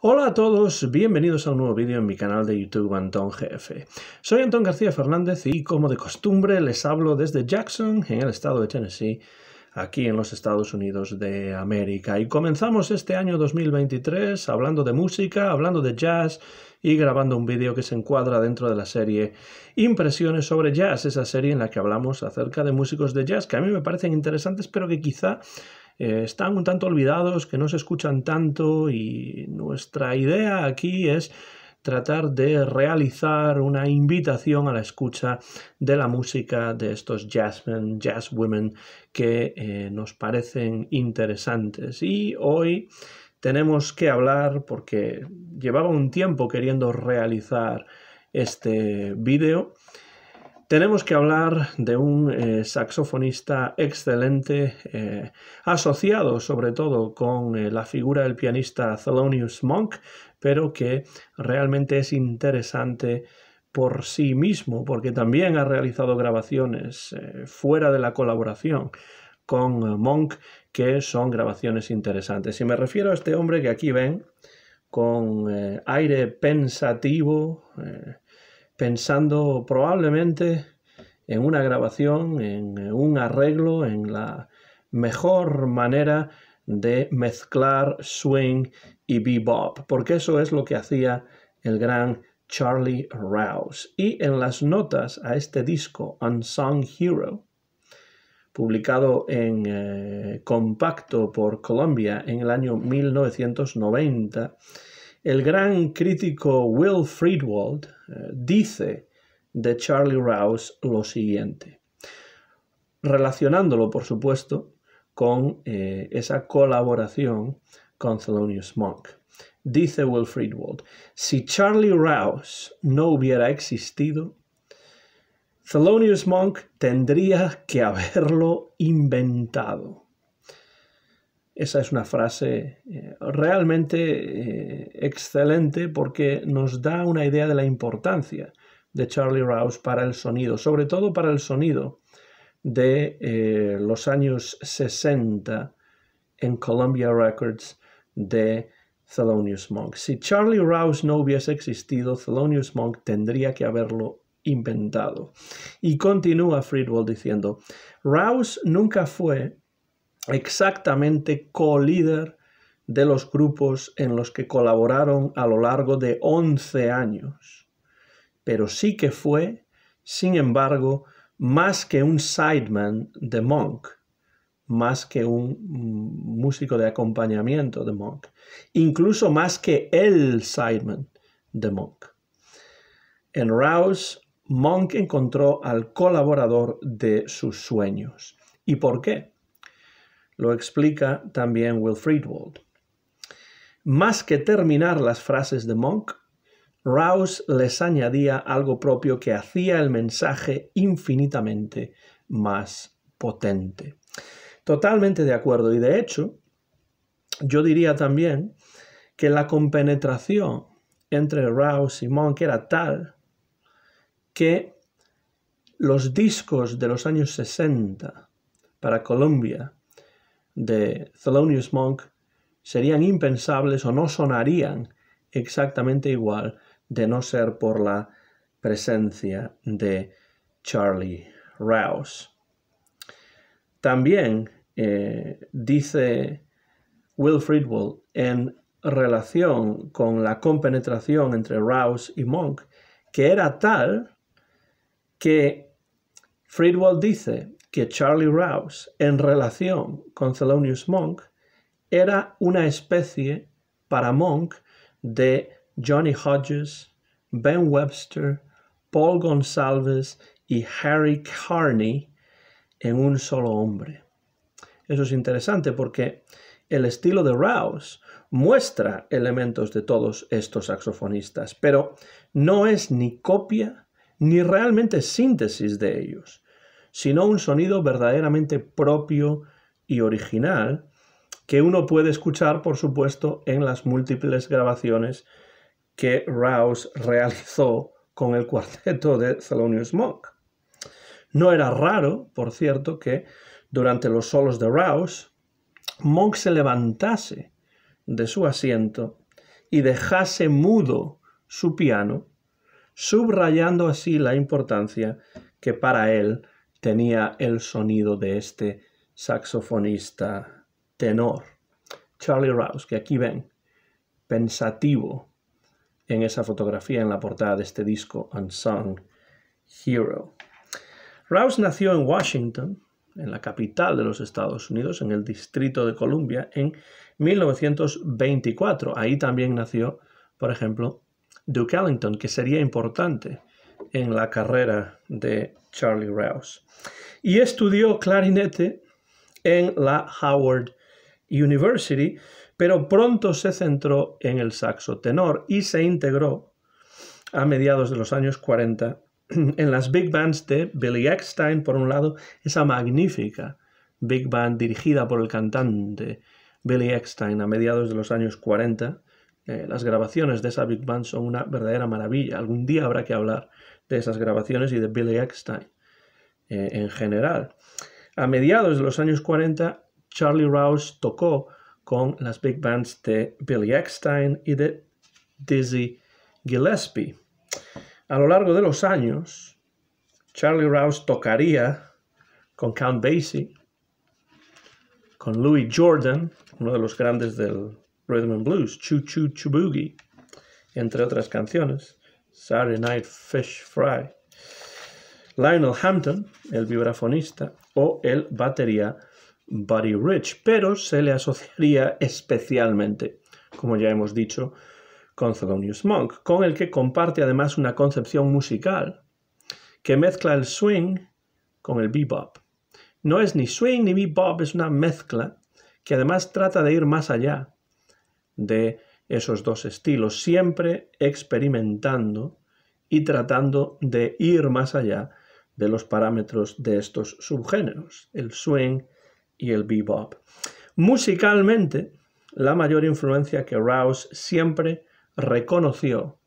Hola a todos, bienvenidos a un nuevo vídeo en mi canal de YouTube Antón GF. Soy Antón García Fernández y como de costumbre les hablo desde Jackson, en el estado de Tennessee, aquí en los Estados Unidos de América. Y comenzamos este año 2023 hablando de música, hablando de jazz y grabando un vídeo que se encuadra dentro de la serie Impresiones sobre Jazz, esa serie en la que hablamos acerca de músicos de jazz que a mí me parecen interesantes, pero que quizá eh, están un tanto olvidados, que no se escuchan tanto y nuestra idea aquí es tratar de realizar una invitación a la escucha de la música de estos jazzmen, jazz women que eh, nos parecen interesantes. Y hoy tenemos que hablar porque llevaba un tiempo queriendo realizar este vídeo tenemos que hablar de un eh, saxofonista excelente, eh, asociado sobre todo con eh, la figura del pianista Thelonious Monk, pero que realmente es interesante por sí mismo, porque también ha realizado grabaciones fuera de la colaboración con Monk, que son grabaciones interesantes. Y me refiero a este hombre que aquí ven, con aire pensativo, pensando probablemente en una grabación, en un arreglo, en la mejor manera de mezclar swing y bebop, porque eso es lo que hacía el gran Charlie Rouse. Y en las notas a este disco, Unsung Hero, publicado en eh, compacto por Colombia en el año 1990, el gran crítico Will Friedwald eh, dice de Charlie Rouse lo siguiente, relacionándolo, por supuesto, con eh, esa colaboración con Thelonious Monk. Dice Will Friedwald, si Charlie Rouse no hubiera existido, Thelonious Monk tendría que haberlo inventado. Esa es una frase eh, realmente eh, excelente porque nos da una idea de la importancia de Charlie Rouse para el sonido, sobre todo para el sonido de eh, los años 60 en Columbia Records de Thelonious Monk. Si Charlie Rouse no hubiese existido, Thelonious Monk tendría que haberlo inventado. Y continúa Friedwald diciendo, Rouse nunca fue exactamente co-líder de los grupos en los que colaboraron a lo largo de 11 años, pero sí que fue, sin embargo, más que un sideman de Monk, más que un músico de acompañamiento de Monk, incluso más que el sideman de Monk. En Rouse, Monk encontró al colaborador de sus sueños. ¿Y por qué? Lo explica también Wilfried Wald. Más que terminar las frases de Monk, Rouse les añadía algo propio que hacía el mensaje infinitamente más potente. Totalmente de acuerdo. Y de hecho, yo diría también que la compenetración entre Rouse y Monk era tal que los discos de los años 60 para Colombia de Thelonious Monk serían impensables o no sonarían exactamente igual de no ser por la presencia de Charlie Rouse. También eh, dice Will Friedwald en relación con la compenetración entre Rouse y Monk, que era tal que Friedwald dice, que Charlie Rouse, en relación con Thelonious Monk, era una especie para Monk de Johnny Hodges, Ben Webster, Paul Gonsalves y Harry Carney en un solo hombre. Eso es interesante porque el estilo de Rouse muestra elementos de todos estos saxofonistas, pero no es ni copia ni realmente síntesis de ellos, sino un sonido verdaderamente propio y original que uno puede escuchar, por supuesto, en las múltiples grabaciones que Rouse realizó con el cuarteto de Thelonious Monk. No era raro, por cierto, que durante los solos de Rouse, Monk se levantase de su asiento y dejase mudo su piano, subrayando así la importancia que para él tenía el sonido de este saxofonista tenor, Charlie Rouse, que aquí ven, pensativo en esa fotografía en la portada de este disco Unsung Hero. Rouse nació en Washington, en la capital de los Estados Unidos, en el Distrito de Columbia, en 1924. Ahí también nació, por ejemplo, Duke Ellington, que sería importante en la carrera de Charlie Rouse. Y estudió clarinete en la Howard University, pero pronto se centró en el saxo tenor y se integró a mediados de los años 40 en las big bands de Billy Eckstein, por un lado, esa magnífica big band dirigida por el cantante Billy Eckstein a mediados de los años 40, eh, las grabaciones de esa Big Band son una verdadera maravilla. Algún día habrá que hablar de esas grabaciones y de Billy Eckstein eh, en general. A mediados de los años 40, Charlie Rouse tocó con las big bands de Billy Eckstein y de Dizzy Gillespie. A lo largo de los años, Charlie Rouse tocaría con Count Basie, con Louis Jordan, uno de los grandes del, Rhythm and Blues, Choo Choo Choo Boogie, entre otras canciones, Saturday Night Fish Fry. Lionel Hampton, el vibrafonista, o el batería Buddy Rich, pero se le asociaría especialmente, como ya hemos dicho, con Thelonious Monk, con el que comparte además una concepción musical que mezcla el swing con el bebop. No es ni swing ni bebop, es una mezcla que además trata de ir más allá, de esos dos estilos, siempre experimentando y tratando de ir más allá de los parámetros de estos subgéneros, el swing y el bebop. Musicalmente, la mayor influencia que Rouse siempre reconoció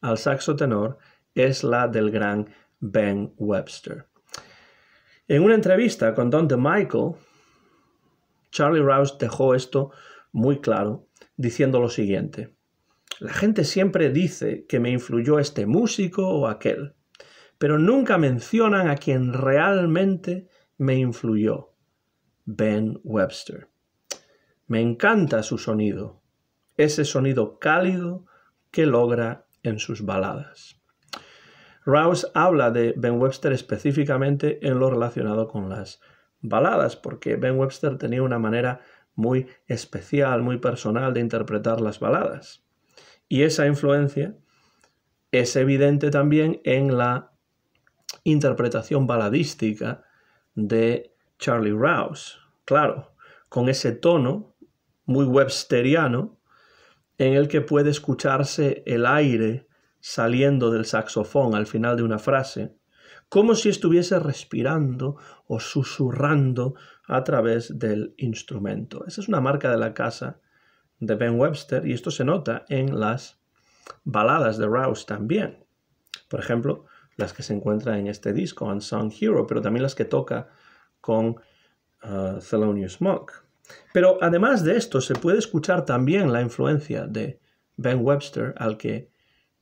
al saxo tenor es la del gran Ben Webster. En una entrevista con Don michael Charlie Rouse dejó esto muy claro diciendo lo siguiente. La gente siempre dice que me influyó este músico o aquel, pero nunca mencionan a quien realmente me influyó, Ben Webster. Me encanta su sonido, ese sonido cálido que logra en sus baladas. Rouse habla de Ben Webster específicamente en lo relacionado con las baladas, porque Ben Webster tenía una manera muy especial, muy personal de interpretar las baladas. Y esa influencia es evidente también en la interpretación baladística de Charlie Rouse, claro, con ese tono muy websteriano en el que puede escucharse el aire saliendo del saxofón al final de una frase como si estuviese respirando o susurrando a través del instrumento. Esa es una marca de la casa de Ben Webster y esto se nota en las baladas de Rouse también. Por ejemplo, las que se encuentran en este disco, Unsung Hero, pero también las que toca con ah, Thelonious Monk. Pero además de esto, se puede escuchar también la influencia de Ben Webster, al que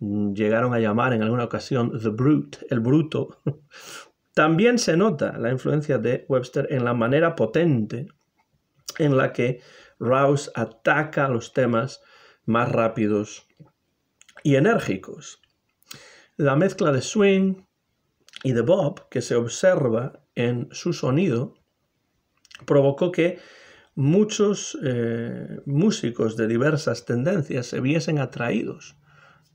Mm, llegaron a llamar en alguna ocasión The Brute, el bruto, también se nota la influencia de Webster en la manera potente en la que Rouse ataca los temas más rápidos y enérgicos. La mezcla de swing y de bob que se observa en su sonido provocó que muchos eh, músicos de diversas tendencias se viesen atraídos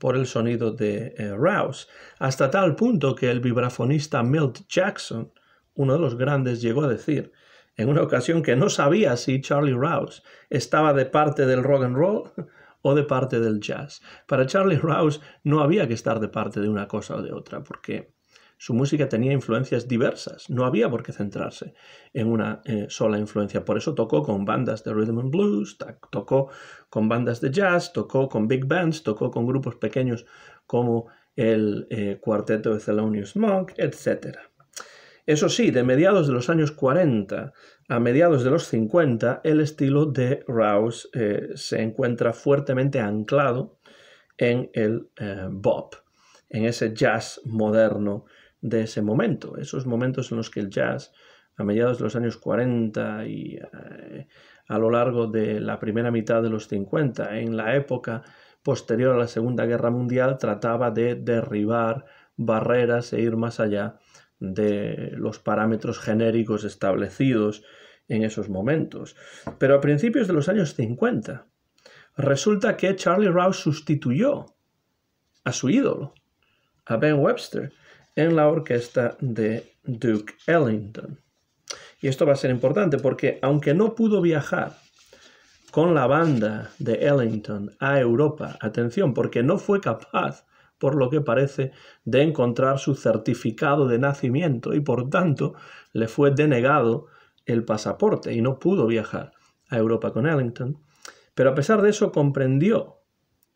por el sonido de eh, Rouse, hasta tal punto que el vibrafonista Milt Jackson, uno de los grandes, llegó a decir en una ocasión que no sabía si Charlie Rouse estaba de parte del rock and roll o de parte del jazz. Para Charlie Rouse no había que estar de parte de una cosa o de otra, porque su música tenía influencias diversas, no había por qué centrarse en una eh, sola influencia. Por eso tocó con bandas de rhythm and blues, tocó con bandas de jazz, tocó con big bands, tocó con grupos pequeños como el eh, cuarteto de Thelonious Monk, etc. Eso sí, de mediados de los años 40 a mediados de los 50, el estilo de Rouse eh, se encuentra fuertemente anclado en el bop, en ese jazz moderno de ese momento, esos momentos en los que el jazz a mediados de los años 40 y eh, a lo largo de la primera mitad de los 50, en la época posterior a la Segunda Guerra Mundial, trataba de derribar barreras e ir más allá de los parámetros genéricos establecidos en esos momentos. Pero a principios de los años 50, resulta que Charlie Rouse sustituyó a su ídolo, a Ben Webster, en la orquesta de Duke Ellington. Y esto va a ser importante porque aunque no pudo viajar con la banda de Ellington a Europa, atención, porque no fue capaz, por lo que parece, de encontrar su certificado de nacimiento y por tanto le fue denegado el pasaporte y no pudo viajar a Europa con Ellington. Pero a pesar de eso comprendió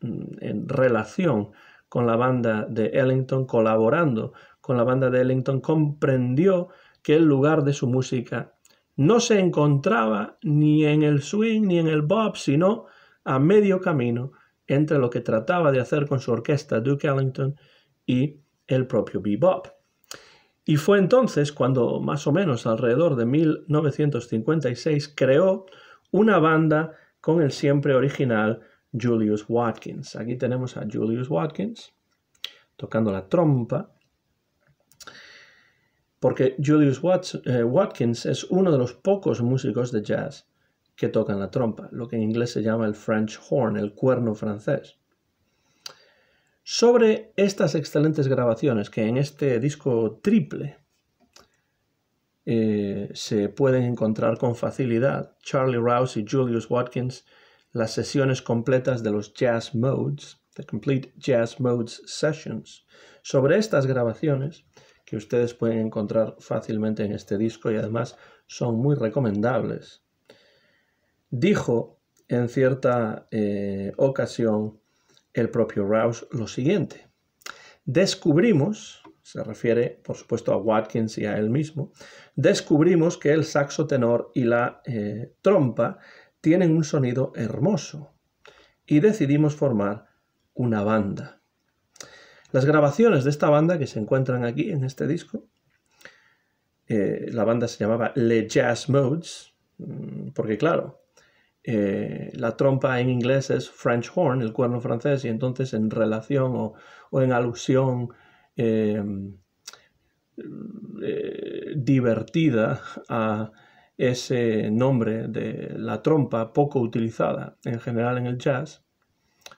mm, en relación con la banda de Ellington, colaborando con la banda de Ellington, comprendió que el lugar de su música no se encontraba ni en el swing ni en el bop, sino a medio camino entre lo que trataba de hacer con su orquesta Duke Ellington y el propio bebop. Y fue entonces cuando, más o menos alrededor de 1956, creó una banda con el siempre original Julius Watkins. Aquí tenemos a Julius Watkins tocando la trompa, porque Julius eh, Watkins es uno de los pocos músicos de jazz que tocan la trompa, lo que en inglés se llama el French horn, el cuerno francés. Sobre estas excelentes grabaciones que en este disco triple eh, se pueden encontrar con facilidad, Charlie Rouse y Julius Watkins las sesiones completas de los Jazz Modes, The Complete Jazz Modes Sessions. Sobre estas grabaciones, que ustedes pueden encontrar fácilmente en este disco y además son muy recomendables, dijo en cierta eh, ocasión el propio Rouse lo siguiente. Descubrimos, se refiere por supuesto a Watkins y a él mismo, descubrimos que el saxo tenor y la eh, trompa tienen un sonido hermoso y decidimos formar una banda. Las grabaciones de esta banda que se encuentran aquí en este disco, eh, la banda se llamaba Le Jazz Modes, mm, porque claro, eh, la trompa en inglés es French horn, el cuerno francés, y entonces en relación o, en alusión eh, divertida a ese nombre de la trompa poco utilizada en general en el jazz,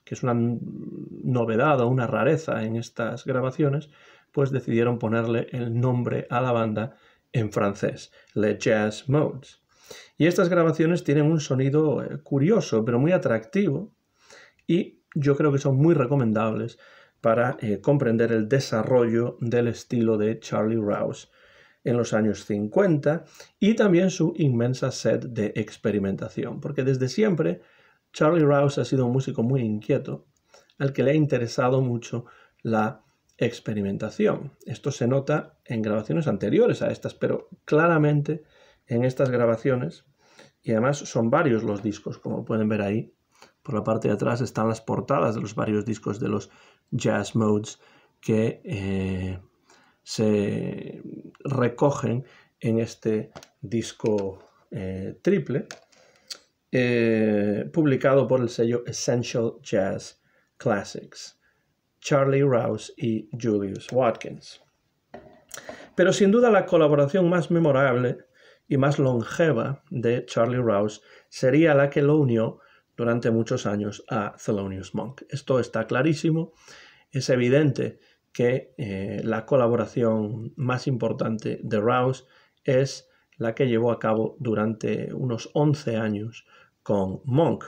que es una novedad o una rareza en estas grabaciones, pues decidieron ponerle el nombre a la banda en francés, Le Jazz Modes. Y estas grabaciones tienen un sonido eh, curioso, pero muy atractivo, y yo creo que son muy recomendables para eh, comprender el desarrollo del estilo de Charlie Rouse en los años 50 y también su inmensa sed de experimentación, porque desde siempre Charlie Rouse ha sido un músico muy inquieto, al que le ha interesado mucho la experimentación. Esto se nota en grabaciones anteriores a estas, pero claramente en estas grabaciones, y además son varios los discos, como pueden ver ahí, por la parte de atrás están las portadas de los varios discos de los jazz modes que eh, se recogen en este disco eh, triple, eh, publicado por el sello Essential Jazz Classics, Charlie Rouse y Julius Watkins. Pero sin duda la colaboración más memorable y más longeva de Charlie Rouse sería la que lo unió durante muchos años a Thelonious Monk. Esto está clarísimo, es evidente que eh, la colaboración más importante de Rouse es la que llevó a cabo durante unos 11 años con Monk.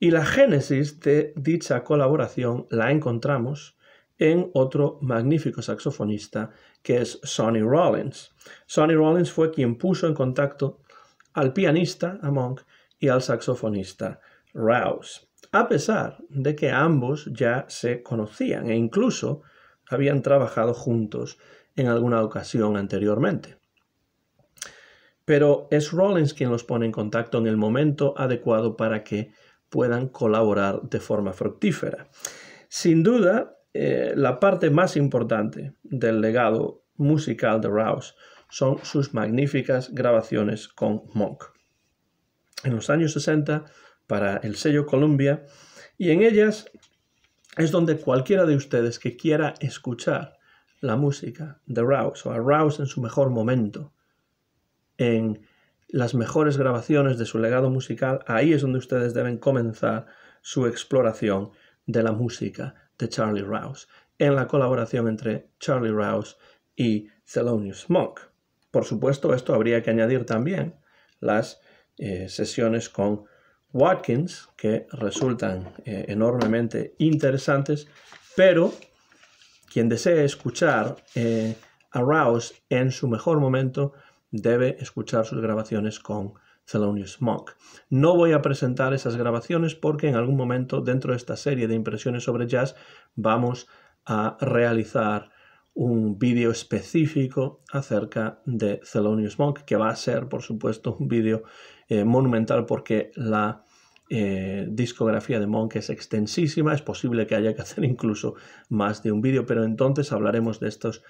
Y la génesis de dicha colaboración la encontramos en otro magnífico saxofonista que es Sonny Rollins. Sonny Rollins fue quien puso en contacto al pianista, a Monk, y al saxofonista Rouse, a pesar de que ambos ya se conocían e incluso habían trabajado juntos en alguna ocasión anteriormente. Pero es Rollins quien los pone en contacto en el momento adecuado para que puedan colaborar de forma fructífera. Sin duda, eh, la parte más importante del legado musical de Rouse son sus magníficas grabaciones con Monk. En los años 60, para el sello Columbia, y en ellas es donde cualquiera de ustedes que quiera escuchar la música de Rouse o a Rouse en su mejor momento, en las mejores grabaciones de su legado musical, ahí es donde ustedes deben comenzar su exploración de la música de Charlie Rouse, en la colaboración entre Charlie Rouse y Thelonious Monk. Por supuesto, esto habría que añadir también las eh, sesiones con Watkins, que resultan eh, enormemente interesantes, pero quien desee escuchar eh, a Rouse en su mejor momento debe escuchar sus grabaciones con Thelonious Monk. No voy a presentar esas grabaciones porque en algún momento dentro de esta serie de impresiones sobre jazz vamos a realizar un vídeo específico acerca de Thelonious Monk, que va a ser, por supuesto, un vídeo eh, monumental porque la eh, discografía de Monk es extensísima, es posible que haya que hacer incluso más de un vídeo, pero entonces hablaremos de estos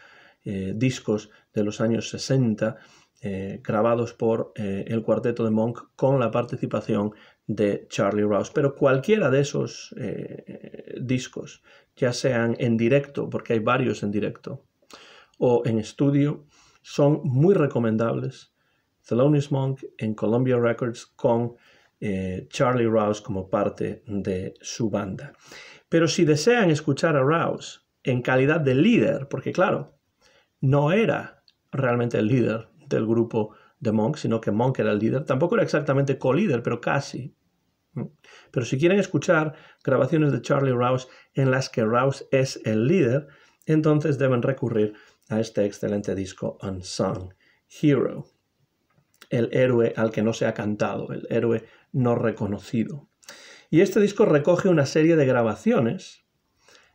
eh, discos de los años 60 eh, grabados por el cuarteto de Monk con la participación de Charlie Rouse. Pero cualquiera de esos discos, ya sean en directo, porque hay varios en directo, o en estudio, son muy recomendables. Thelonious Monk en Columbia Records con eh, Charlie Rouse como parte de su banda. Pero si desean escuchar a Rouse en calidad de líder, porque claro, no era realmente el líder del grupo de Monk, sino que Monk era el líder, tampoco era exactamente co-líder, pero casi. Pero si quieren escuchar grabaciones de Charlie Rouse en las que Rouse es el líder, entonces deben recurrir a este excelente disco Unsung Hero, el héroe al que no se ha cantado, el héroe no reconocido. Y este disco recoge una serie de grabaciones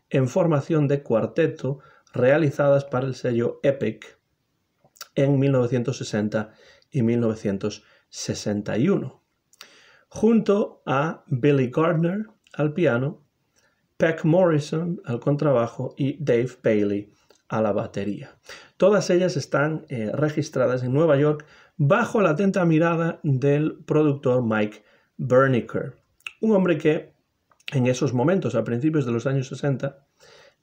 en formación de cuarteto realizadas para el sello Epic en 1960 y 1961, junto a Billy Gardner al piano, Peck Morrison al contrabajo y Dave Bailey a la batería. Todas ellas están eh, registradas en Nueva York bajo la atenta mirada del productor Mike Berniker, un hombre que en esos momentos, a principios de los años 60,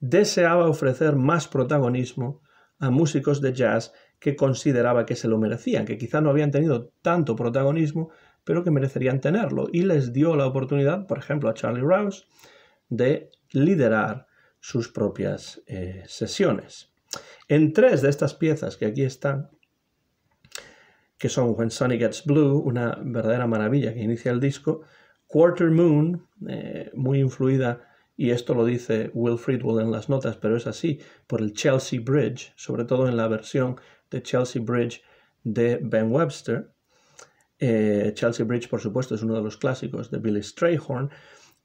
deseaba ofrecer más protagonismo a músicos de jazz que consideraba que se lo merecían, que quizá no habían tenido tanto protagonismo, pero que merecerían tenerlo. Y les dio la oportunidad, por ejemplo, a Charlie Rouse, de liderar sus propias eh, sesiones. En tres de estas piezas que aquí están, que son When Sunny Gets Blue, una verdadera maravilla que inicia el disco, Quarter Moon, eh, muy influida, y esto lo dice Will Friedwell en las notas, pero es así, por el Chelsea Bridge, sobre todo en la versión de Chelsea Bridge de Ben Webster. Eh, Chelsea Bridge, por supuesto, es uno de los clásicos de Billy Strayhorn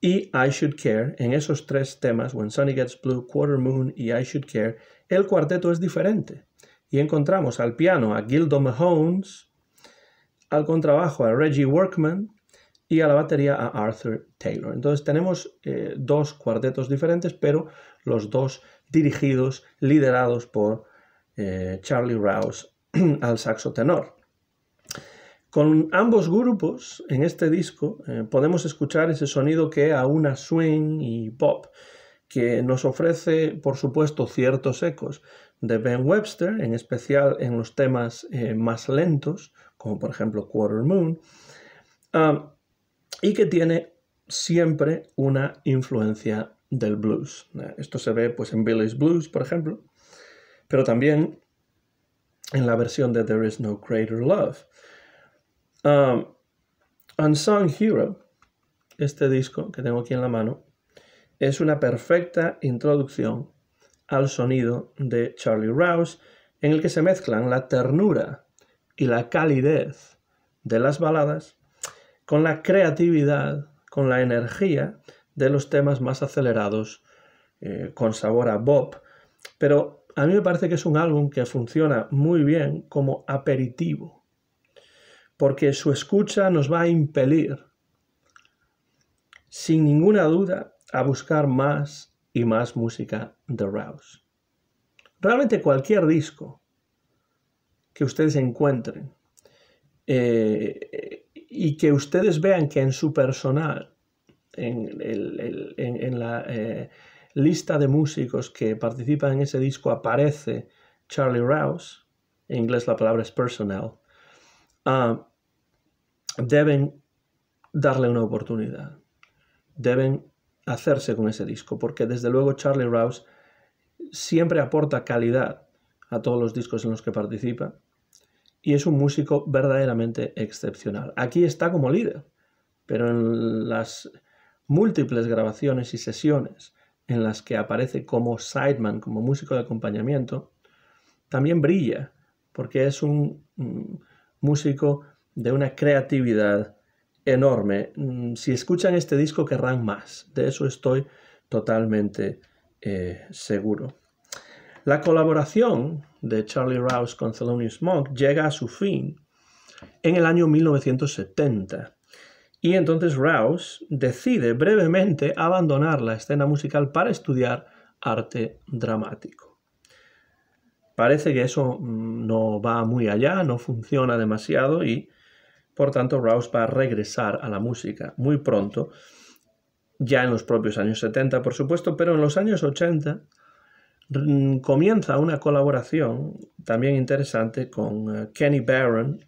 y I Should Care, en esos tres temas, When Sunny Gets Blue, Quarter Moon y I Should Care, el cuarteto es diferente. Y encontramos al piano a Gildo Mahones, al contrabajo a Reggie Workman y a la batería a Arthur Taylor. Entonces tenemos eh, dos cuartetos diferentes, pero los dos dirigidos, liderados por eh, Charlie Rouse al saxo tenor. Con ambos grupos en este disco eh, podemos escuchar ese sonido que una swing y pop, que nos ofrece, por supuesto, ciertos ecos de Ben Webster, en especial en los temas eh, más lentos, como por ejemplo Quarter Moon, ah, y que tiene siempre una influencia del blues. Eh, esto se ve pues, en Billy's Blues, por ejemplo, pero también en la versión de There Is No Greater Love Um, Unsung Hero, este disco que tengo aquí en la mano, es una perfecta introducción al sonido de Charlie Rouse, en el que se mezclan la ternura y la calidez de las baladas con la creatividad, con la energía de los temas más acelerados, eh, con sabor a bop. Pero a mí me parece que es un álbum que funciona muy bien como aperitivo porque su escucha nos va a impelir, sin ninguna duda, a buscar más y más música de Rouse. Realmente cualquier disco que ustedes encuentren eh, y que ustedes vean que en su personal, en, la eh, lista de músicos que participan en ese disco aparece Charlie Rouse, en inglés la palabra es personal, ah, deben darle una oportunidad, deben hacerse con ese disco, porque desde luego Charlie Rouse siempre aporta calidad a todos los discos en los que participa y es un músico verdaderamente excepcional. Aquí está como líder, pero en las múltiples grabaciones y sesiones en las que aparece como sideman, como músico de acompañamiento, también brilla, porque es un mm, músico de una creatividad enorme. Mm, si escuchan este disco querrán más, de eso estoy totalmente eh, seguro. La colaboración de Charlie Rouse con Thelonious Monk llega a su fin en el año 1970 y entonces Rouse decide brevemente abandonar la escena musical para estudiar arte dramático. Parece que eso mm, no va muy allá, no funciona demasiado y por tanto, Rouse va a regresar a la música muy pronto, ya en los propios años 70, por supuesto, pero en los años 80 mm, comienza una colaboración también interesante con eh, Kenny Barron,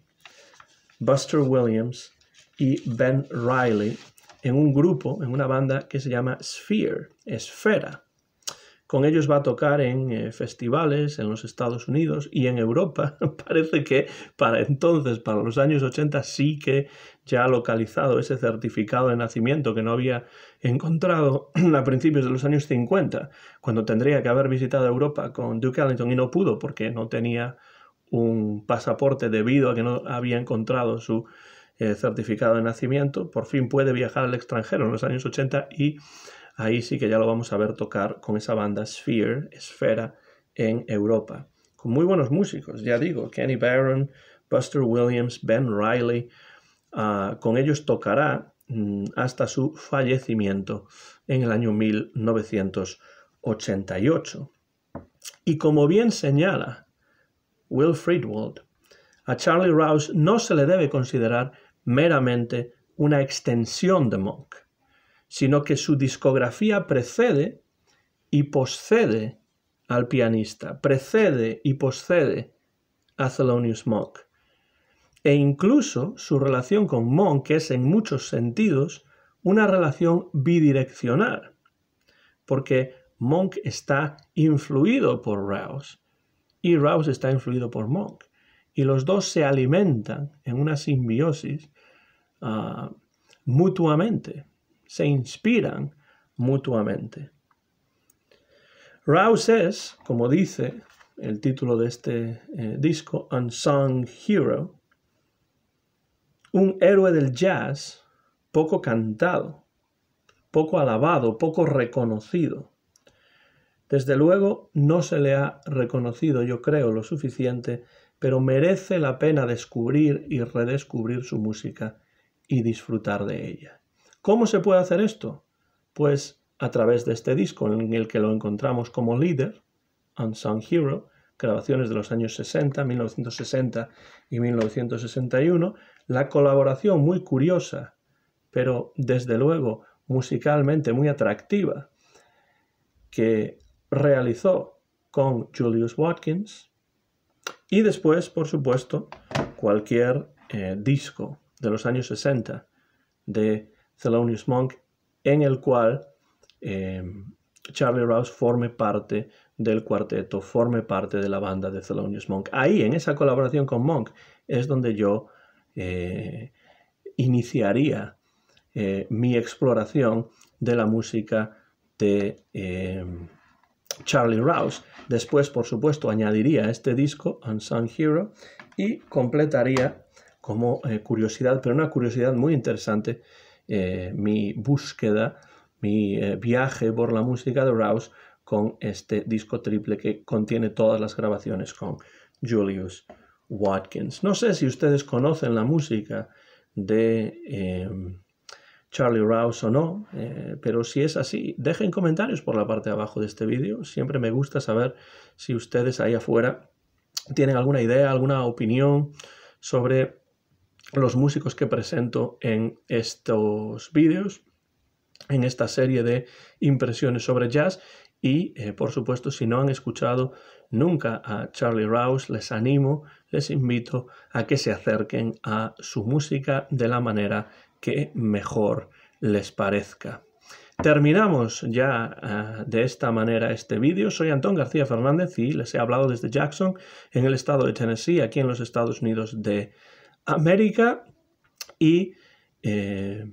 Buster Williams y Ben Riley en un grupo, en una banda que se llama Sphere, Esfera. Con ellos va a tocar en eh, festivales en los Estados Unidos y en Europa. Parece que para entonces, para los años 80, sí que ya ha localizado ese certificado de nacimiento que no había encontrado a principios de los años 50, cuando tendría que haber visitado Europa con Duke Ellington y no pudo porque no tenía un pasaporte debido a que no había encontrado su eh, certificado de nacimiento. Por fin puede viajar al extranjero en los años 80 y Ahí sí que ya lo vamos a ver tocar con esa banda Sphere, Esfera, en Europa. Con muy buenos músicos, ya digo, Kenny Barron, Buster Williams, Ben Riley. Ah, con ellos tocará mm, hasta su fallecimiento en el año 1988. Y como bien señala Will Friedwald, a Charlie Rouse no se le debe considerar meramente una extensión de Monk sino que su discografía precede y poscede al pianista, precede y poscede a Thelonious Monk. E incluso su relación con Monk es en muchos sentidos una relación bidireccional, porque Monk está influido por Rouse y Rouse está influido por Monk. Y los dos se alimentan en una simbiosis ah, mutuamente se inspiran mutuamente. Rouse es, como dice el título de este disco, eh, disco, Unsung Hero, un héroe del jazz poco cantado, poco alabado, poco reconocido. Desde luego no se le ha reconocido, yo creo, lo suficiente, pero merece la pena descubrir y redescubrir su música y disfrutar de ella. ¿Cómo se puede hacer esto? Pues a través de este disco en el que lo encontramos como líder, Unsung Hero, grabaciones de los años 60, 1960 y 1961, la colaboración muy curiosa, pero desde luego musicalmente muy atractiva, que realizó con Julius Watkins y después, por supuesto, cualquier eh, disco de los años 60 de Thelonious Monk, en el cual em, Charlie Rouse forme parte del cuarteto, forme parte de la banda de Thelonious Monk. Ahí, en esa colaboración con Monk, es donde yo eh, iniciaría eh, mi exploración de la música de em, Charlie Rouse. Después, por supuesto, añadiría este disco, Unsung Hero, y completaría como eh, curiosidad, pero una curiosidad muy interesante, eh, mi búsqueda, mi eh, viaje por la música de Rouse con este disco triple que contiene todas las grabaciones con Julius Watkins. No sé si ustedes conocen la música de eh, Charlie Rouse o no, pero si es así, dejen comentarios por la parte de abajo de este vídeo. Siempre me gusta saber si ustedes ahí afuera tienen alguna idea, alguna opinión sobre los músicos que presento en estos vídeos, en esta serie de impresiones sobre jazz. Y eh, por supuesto, si no han escuchado nunca a Charlie Rouse, les animo, les invito a que se acerquen a su música de la manera que mejor les parezca. Terminamos ya ah, de esta manera este vídeo. Soy Antón García Fernández y les he hablado desde Jackson, en el estado de Tennessee, aquí en los Estados Unidos de América y eh,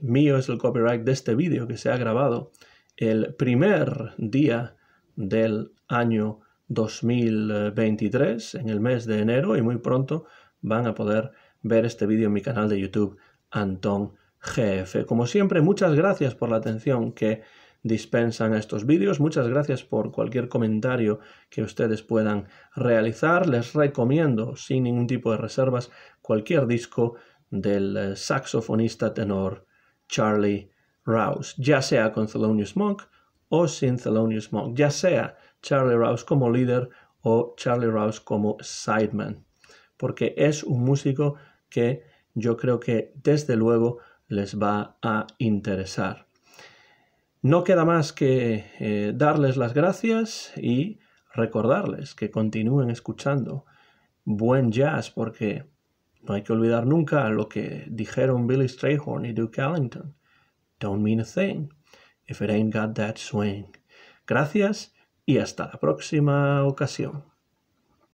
mío es el copyright de este vídeo que se ha grabado el primer día del año 2023 en el mes de enero y muy pronto van a poder ver este vídeo en mi canal de YouTube Antón GF. Como siempre, muchas gracias por la atención que dispensan estos vídeos. Muchas gracias por cualquier comentario que ustedes puedan realizar. Les recomiendo sin ningún tipo de reservas cualquier disco del eh, saxofonista tenor Charlie Rouse, ya sea con Thelonious Monk o sin Thelonious Monk, ya sea Charlie Rouse como líder o Charlie Rouse como sideman, porque es un músico que yo creo que desde luego les va a interesar. No queda más que eh, darles las gracias y recordarles que continúen escuchando buen jazz porque no hay que olvidar nunca lo que dijeron Billy Strayhorn y Duke Ellington. Don't mean a thing if it ain't got that swing. Gracias y hasta la próxima ocasión.